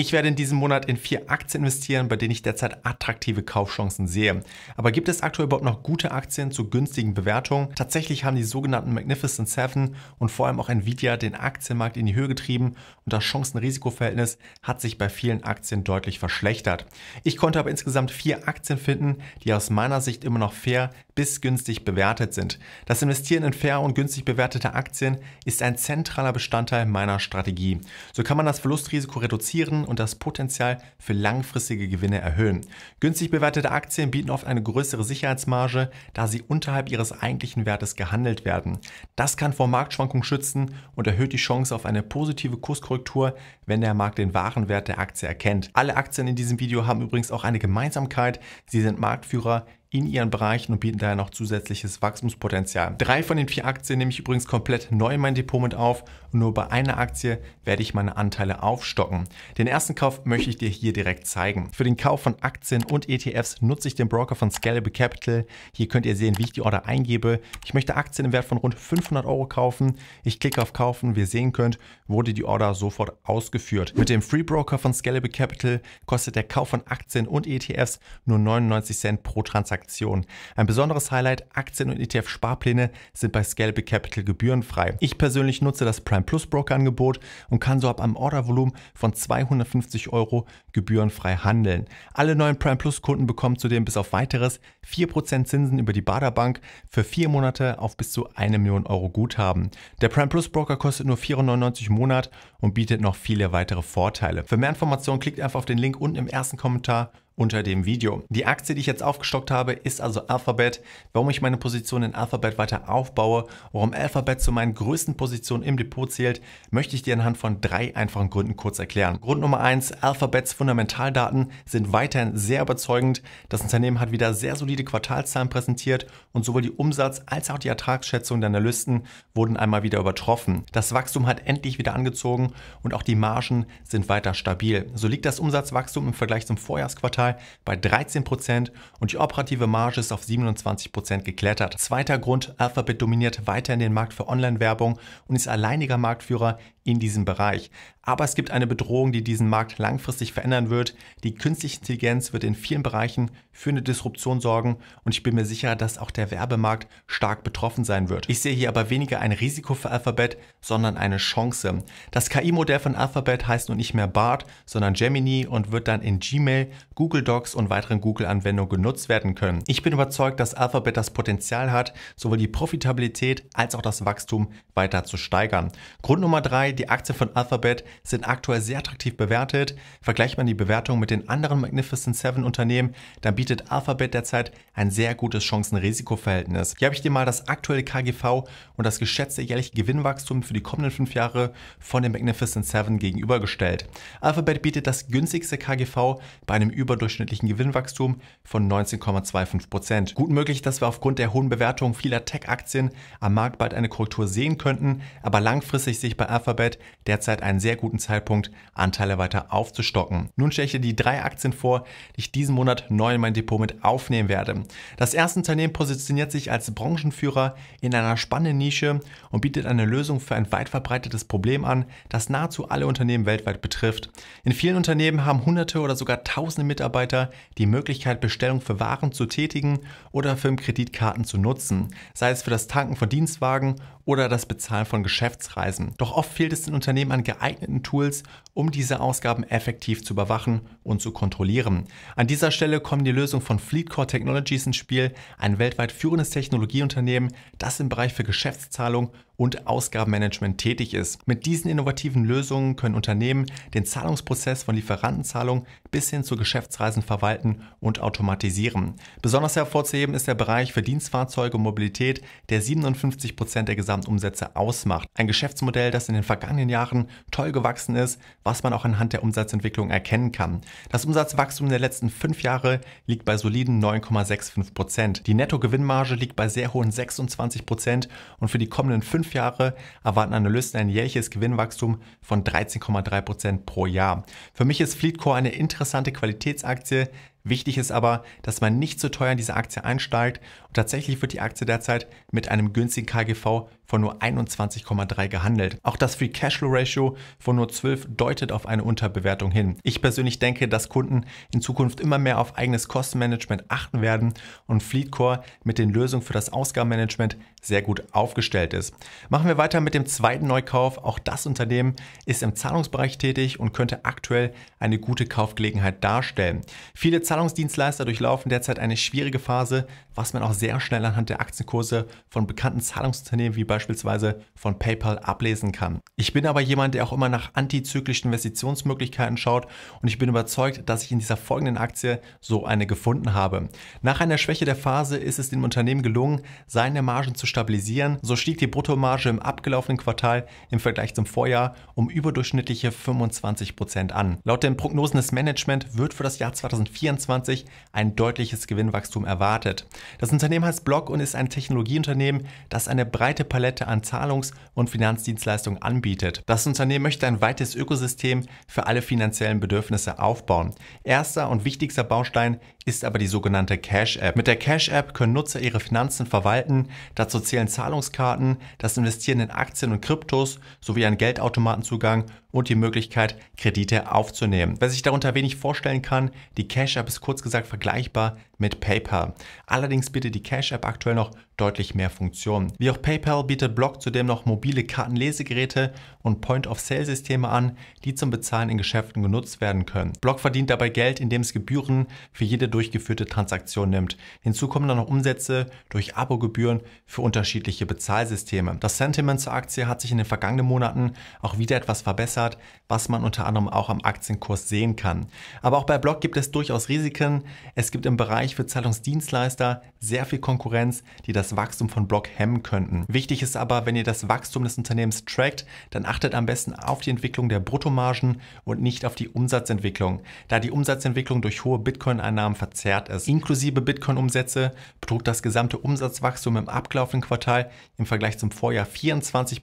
Ich werde in diesem Monat in vier Aktien investieren, bei denen ich derzeit attraktive Kaufchancen sehe. Aber gibt es aktuell überhaupt noch gute Aktien zu günstigen Bewertungen? Tatsächlich haben die sogenannten Magnificent Seven und vor allem auch Nvidia den Aktienmarkt in die Höhe getrieben und das Chancen-Risiko-Verhältnis hat sich bei vielen Aktien deutlich verschlechtert. Ich konnte aber insgesamt vier Aktien finden, die aus meiner Sicht immer noch fair bis günstig bewertet sind. Das Investieren in fair und günstig bewertete Aktien ist ein zentraler Bestandteil meiner Strategie. So kann man das Verlustrisiko reduzieren und das Potenzial für langfristige Gewinne erhöhen. Günstig bewertete Aktien bieten oft eine größere Sicherheitsmarge, da sie unterhalb ihres eigentlichen Wertes gehandelt werden. Das kann vor Marktschwankungen schützen und erhöht die Chance auf eine positive Kurskorrektur, wenn der Markt den wahren Wert der Aktie erkennt. Alle Aktien in diesem Video haben übrigens auch eine Gemeinsamkeit. Sie sind Marktführer in ihren Bereichen und bieten daher noch zusätzliches Wachstumspotenzial. Drei von den vier Aktien nehme ich übrigens komplett neu in mein Depot mit auf und nur bei einer Aktie werde ich meine Anteile aufstocken. Den ersten Kauf möchte ich dir hier direkt zeigen. Für den Kauf von Aktien und ETFs nutze ich den Broker von Scalable Capital. Hier könnt ihr sehen, wie ich die Order eingebe. Ich möchte Aktien im Wert von rund 500 Euro kaufen. Ich klicke auf Kaufen. Wie ihr sehen könnt, wurde die Order sofort ausgeführt. Mit dem Free Broker von Scalable Capital kostet der Kauf von Aktien und ETFs nur 99 Cent pro Transaktion Aktion. Ein besonderes Highlight, Aktien- und ETF-Sparpläne sind bei Scalable Capital gebührenfrei. Ich persönlich nutze das Prime Plus Broker Angebot und kann so ab einem Ordervolumen von 250 Euro gebührenfrei handeln. Alle neuen Prime Plus Kunden bekommen zudem bis auf weiteres 4% Zinsen über die Baderbank für vier Monate auf bis zu 1 Million Euro Guthaben. Der Prime Plus Broker kostet nur 4,99 im Monat und bietet noch viele weitere Vorteile. Für mehr Informationen klickt einfach auf den Link unten im ersten Kommentar unter dem Video. Die Aktie, die ich jetzt aufgestockt habe, ist also Alphabet. Warum ich meine Position in Alphabet weiter aufbaue, warum Alphabet zu meinen größten Positionen im Depot zählt, möchte ich dir anhand von drei einfachen Gründen kurz erklären. Grund Nummer eins: Alphabets Fundamentaldaten sind weiterhin sehr überzeugend. Das Unternehmen hat wieder sehr solide Quartalszahlen präsentiert und sowohl die Umsatz- als auch die Ertragsschätzung der Analysten wurden einmal wieder übertroffen. Das Wachstum hat endlich wieder angezogen und auch die Margen sind weiter stabil. So liegt das Umsatzwachstum im Vergleich zum Vorjahresquartal Gesamtanteil bei 13% und die operative Marge ist auf 27% Prozent geklettert. Zweiter Grund, Alphabet dominiert weiterhin den Markt für Online-Werbung und ist alleiniger Marktführer in diesem Bereich. Aber es gibt eine Bedrohung, die diesen Markt langfristig verändern wird. Die künstliche Intelligenz wird in vielen Bereichen für eine Disruption sorgen und ich bin mir sicher, dass auch der Werbemarkt stark betroffen sein wird. Ich sehe hier aber weniger ein Risiko für Alphabet, sondern eine Chance. Das KI-Modell von Alphabet heißt nun nicht mehr BART, sondern Gemini und wird dann in Gmail, Google Docs und weiteren Google-Anwendungen genutzt werden können. Ich bin überzeugt, dass Alphabet das Potenzial hat, sowohl die Profitabilität als auch das Wachstum weiter zu steigern. Grund Nummer drei die Aktien von Alphabet sind aktuell sehr attraktiv bewertet. Vergleicht man die Bewertung mit den anderen Magnificent 7 Unternehmen, dann bietet Alphabet derzeit ein sehr gutes Chancen-Risiko-Verhältnis. Hier habe ich dir mal das aktuelle KGV und das geschätzte jährliche Gewinnwachstum für die kommenden fünf Jahre von den Magnificent 7 gegenübergestellt. Alphabet bietet das günstigste KGV bei einem überdurchschnittlichen Gewinnwachstum von 19,25%. Gut möglich, dass wir aufgrund der hohen Bewertung vieler Tech-Aktien am Markt bald eine Korrektur sehen könnten, aber langfristig sehe ich bei Alphabet derzeit einen sehr guten Zeitpunkt, Anteile weiter aufzustocken. Nun stelle ich dir die drei Aktien vor, die ich diesen Monat neu in mein Depot mit aufnehmen werde. Das erste Unternehmen positioniert sich als Branchenführer in einer spannenden Nische und bietet eine Lösung für ein weit verbreitetes Problem an, das nahezu alle Unternehmen weltweit betrifft. In vielen Unternehmen haben hunderte oder sogar tausende Mitarbeiter die Möglichkeit, Bestellungen für Waren zu tätigen oder Firmenkreditkarten zu nutzen, sei es für das Tanken von Dienstwagen oder das Bezahlen von Geschäftsreisen. Doch oft fehlt es den Unternehmen an geeigneten Tools, um diese Ausgaben effektiv zu überwachen und zu kontrollieren. An dieser Stelle kommen die Lösungen von Fleetcore Technology Technologies ins Spiel, ein weltweit führendes Technologieunternehmen, das im Bereich für Geschäftszahlung und Ausgabenmanagement tätig ist. Mit diesen innovativen Lösungen können Unternehmen den Zahlungsprozess von Lieferantenzahlung bis hin zu Geschäftsreisen verwalten und automatisieren. Besonders hervorzuheben ist der Bereich für Dienstfahrzeuge und Mobilität, der 57 Prozent der Gesamtumsätze ausmacht. Ein Geschäftsmodell, das in den vergangenen Jahren toll gewachsen ist, was man auch anhand der Umsatzentwicklung erkennen kann. Das Umsatzwachstum der letzten fünf Jahre liegt bei soliden 9,65 Prozent. Die Nettogewinnmarge liegt bei sehr hohen 26 Prozent und für die kommenden fünf Jahre erwarten Analysten ein jährliches Gewinnwachstum von 13,3% Prozent pro Jahr. Für mich ist Fleetcore eine interessante Qualitätsaktie. Wichtig ist aber, dass man nicht zu so teuer in diese Aktie einsteigt. Und tatsächlich wird die Aktie derzeit mit einem günstigen KGV von nur 21,3 gehandelt. Auch das Free Cashflow Ratio von nur 12 deutet auf eine Unterbewertung hin. Ich persönlich denke, dass Kunden in Zukunft immer mehr auf eigenes Kostenmanagement achten werden und Fleetcore mit den Lösungen für das Ausgabenmanagement sehr gut aufgestellt ist. Machen wir weiter mit dem zweiten Neukauf. Auch das Unternehmen ist im Zahlungsbereich tätig und könnte aktuell eine gute Kaufgelegenheit darstellen. Viele Zahlungsdienstleister durchlaufen derzeit eine schwierige Phase, was man auch sehr schnell anhand der Aktienkurse von bekannten Zahlungsunternehmen wie beispielsweise beispielsweise von PayPal ablesen kann. Ich bin aber jemand, der auch immer nach antizyklischen Investitionsmöglichkeiten schaut und ich bin überzeugt, dass ich in dieser folgenden Aktie so eine gefunden habe. Nach einer Schwäche der Phase ist es dem Unternehmen gelungen, seine Margen zu stabilisieren. So stieg die Bruttomarge im abgelaufenen Quartal im Vergleich zum Vorjahr um überdurchschnittliche 25 Prozent an. Laut den Prognosen des Management wird für das Jahr 2024 ein deutliches Gewinnwachstum erwartet. Das Unternehmen heißt Block und ist ein Technologieunternehmen, das eine breite Palette Palette an Zahlungs- und Finanzdienstleistungen anbietet. Das Unternehmen möchte ein weites Ökosystem für alle finanziellen Bedürfnisse aufbauen. Erster und wichtigster Baustein ist aber die sogenannte Cash App. Mit der Cash App können Nutzer ihre Finanzen verwalten. Dazu zählen Zahlungskarten, das Investieren in Aktien und Kryptos sowie ein Geldautomatenzugang und die Möglichkeit, Kredite aufzunehmen. Wer sich darunter wenig vorstellen kann, die Cash App ist kurz gesagt vergleichbar mit PayPal. Allerdings bietet die Cash App aktuell noch deutlich mehr Funktionen. Wie auch PayPal bietet Block zudem noch mobile Kartenlesegeräte und Point-of-Sale-Systeme an, die zum Bezahlen in Geschäften genutzt werden können. Block verdient dabei Geld, indem es Gebühren für jede durchgeführte Transaktion nimmt. Hinzu kommen dann noch Umsätze durch Abogebühren für unterschiedliche Bezahlsysteme. Das Sentiment zur Aktie hat sich in den vergangenen Monaten auch wieder etwas verbessert, was man unter anderem auch am Aktienkurs sehen kann. Aber auch bei Block gibt es durchaus Risiken. Es gibt im Bereich Bereich für Zahlungsdienstleister sehr viel Konkurrenz, die das Wachstum von Block hemmen könnten. Wichtig ist aber, wenn ihr das Wachstum des Unternehmens trackt, dann achtet am besten auf die Entwicklung der Bruttomargen und nicht auf die Umsatzentwicklung, da die Umsatzentwicklung durch hohe Bitcoin-Einnahmen verzerrt ist. Inklusive Bitcoin-Umsätze betrug das gesamte Umsatzwachstum im abgelaufenen Quartal im Vergleich zum Vorjahr 24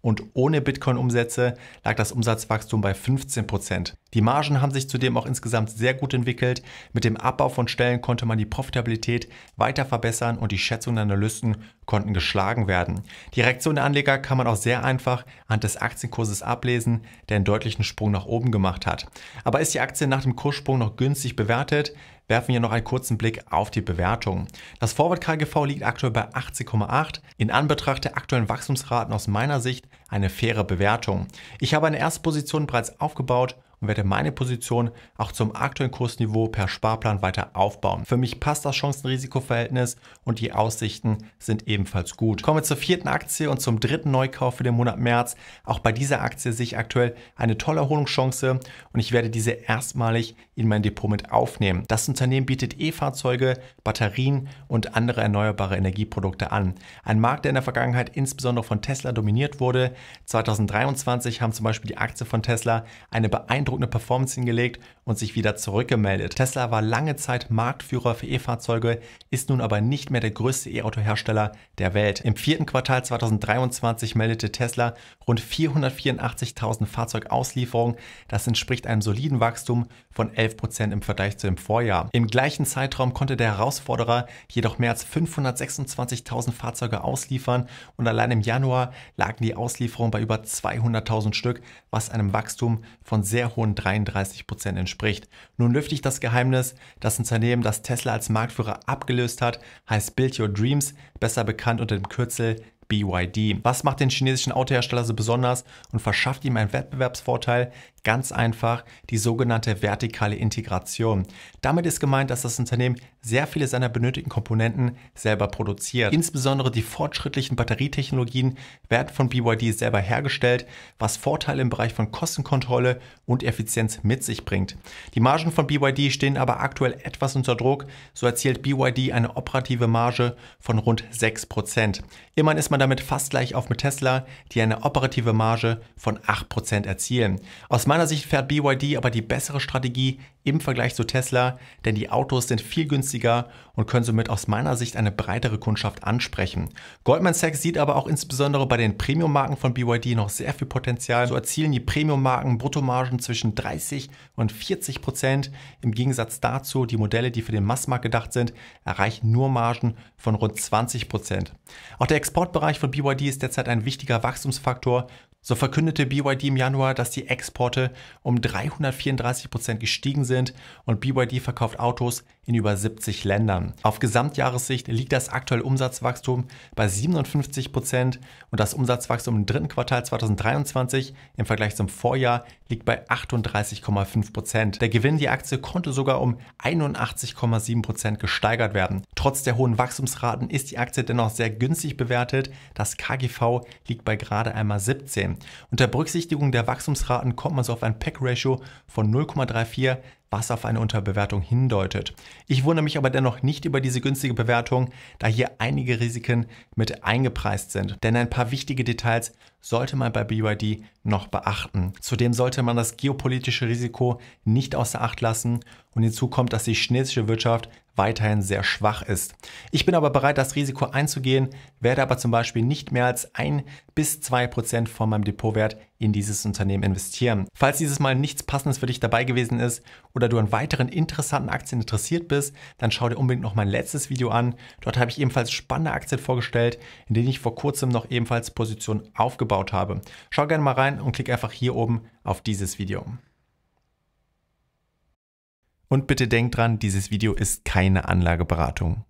und ohne Bitcoin-Umsätze lag das Umsatzwachstum bei 15 die Margen haben sich zudem auch insgesamt sehr gut entwickelt. Mit dem Abbau von Stellen konnte man die Profitabilität weiter verbessern und die Schätzungen der Analysten konnten geschlagen werden. Die Reaktion der Anleger kann man auch sehr einfach anhand des Aktienkurses ablesen, der einen deutlichen Sprung nach oben gemacht hat. Aber ist die Aktie nach dem Kurssprung noch günstig bewertet? werfen wir noch einen kurzen Blick auf die Bewertung. Das Forward KGV liegt aktuell bei 80,8. In Anbetracht der aktuellen Wachstumsraten aus meiner Sicht eine faire Bewertung. Ich habe eine Erstposition bereits aufgebaut und werde meine Position auch zum aktuellen Kursniveau per Sparplan weiter aufbauen. Für mich passt das Chancen-Risiko-Verhältnis und die Aussichten sind ebenfalls gut. Kommen wir zur vierten Aktie und zum dritten Neukauf für den Monat März. Auch bei dieser Aktie sehe ich aktuell eine tolle Erholungschance und ich werde diese erstmalig in mein Depot mit aufnehmen. Das Unternehmen bietet E-Fahrzeuge, Batterien und andere erneuerbare Energieprodukte an. Ein Markt, der in der Vergangenheit insbesondere von Tesla dominiert wurde. 2023 haben zum Beispiel die Aktie von Tesla eine beeindruckende beeindruckende Performance hingelegt und sich wieder zurückgemeldet. Tesla war lange Zeit Marktführer für E-Fahrzeuge, ist nun aber nicht mehr der größte E-Auto-Hersteller der Welt. Im vierten Quartal 2023 meldete Tesla rund 484.000 Fahrzeugauslieferungen. Das entspricht einem soliden Wachstum von 11 Prozent im Vergleich zu dem Vorjahr. Im gleichen Zeitraum konnte der Herausforderer jedoch mehr als 526.000 Fahrzeuge ausliefern und allein im Januar lagen die Auslieferungen bei über 200.000 Stück, was einem Wachstum von sehr hohen 33 entspricht. Nun lüfte ich das Geheimnis, das Unternehmen, das Tesla als Marktführer abgelöst hat, heißt Build Your Dreams, besser bekannt unter dem Kürzel BYD. Was macht den chinesischen Autohersteller so besonders und verschafft ihm einen Wettbewerbsvorteil? Ganz einfach die sogenannte vertikale Integration. Damit ist gemeint, dass das Unternehmen sehr viele seiner benötigten Komponenten selber produziert. Insbesondere die fortschrittlichen Batterietechnologien werden von BYD selber hergestellt, was Vorteile im Bereich von Kostenkontrolle und Effizienz mit sich bringt. Die Margen von BYD stehen aber aktuell etwas unter Druck, so erzielt BYD eine operative Marge von rund 6%. Immerhin ist man damit fast gleich auf mit Tesla, die eine operative Marge von 8% erzielen. Aus meiner Sicht fährt BYD aber die bessere Strategie, im Vergleich zu Tesla, denn die Autos sind viel günstiger und können somit aus meiner Sicht eine breitere Kundschaft ansprechen. Goldman Sachs sieht aber auch insbesondere bei den Premium-Marken von BYD noch sehr viel Potenzial. So erzielen die Premium-Marken Bruttomargen zwischen 30 und 40 Prozent. Im Gegensatz dazu, die Modelle, die für den Massmarkt gedacht sind, erreichen nur Margen von rund 20 Prozent. Auch der Exportbereich von BYD ist derzeit ein wichtiger Wachstumsfaktor, so verkündete BYD im Januar, dass die Exporte um 334 Prozent gestiegen sind und BYD verkauft Autos in über 70 Ländern. Auf Gesamtjahressicht liegt das aktuelle Umsatzwachstum bei 57 Prozent und das Umsatzwachstum im dritten Quartal 2023 im Vergleich zum Vorjahr liegt bei 38,5 Prozent. Der Gewinn der Aktie konnte sogar um 81,7 Prozent gesteigert werden. Trotz der hohen Wachstumsraten ist die Aktie dennoch sehr günstig bewertet. Das KGV liegt bei gerade einmal 17. Unter Berücksichtigung der Wachstumsraten kommt man so auf ein Pack-Ratio von 0,34 was auf eine Unterbewertung hindeutet. Ich wundere mich aber dennoch nicht über diese günstige Bewertung, da hier einige Risiken mit eingepreist sind. Denn ein paar wichtige Details sollte man bei BYD noch beachten. Zudem sollte man das geopolitische Risiko nicht außer Acht lassen und hinzu kommt, dass die chinesische Wirtschaft weiterhin sehr schwach ist. Ich bin aber bereit, das Risiko einzugehen, werde aber zum Beispiel nicht mehr als ein bis zwei Prozent von meinem Depotwert in dieses Unternehmen investieren. Falls dieses Mal nichts Passendes für dich dabei gewesen ist oder du an weiteren interessanten Aktien interessiert bist, dann schau dir unbedingt noch mein letztes Video an. Dort habe ich ebenfalls spannende Aktien vorgestellt, in denen ich vor kurzem noch ebenfalls Positionen aufgebaut habe. Schau gerne mal rein und klick einfach hier oben auf dieses Video. Und bitte denk dran, dieses Video ist keine Anlageberatung.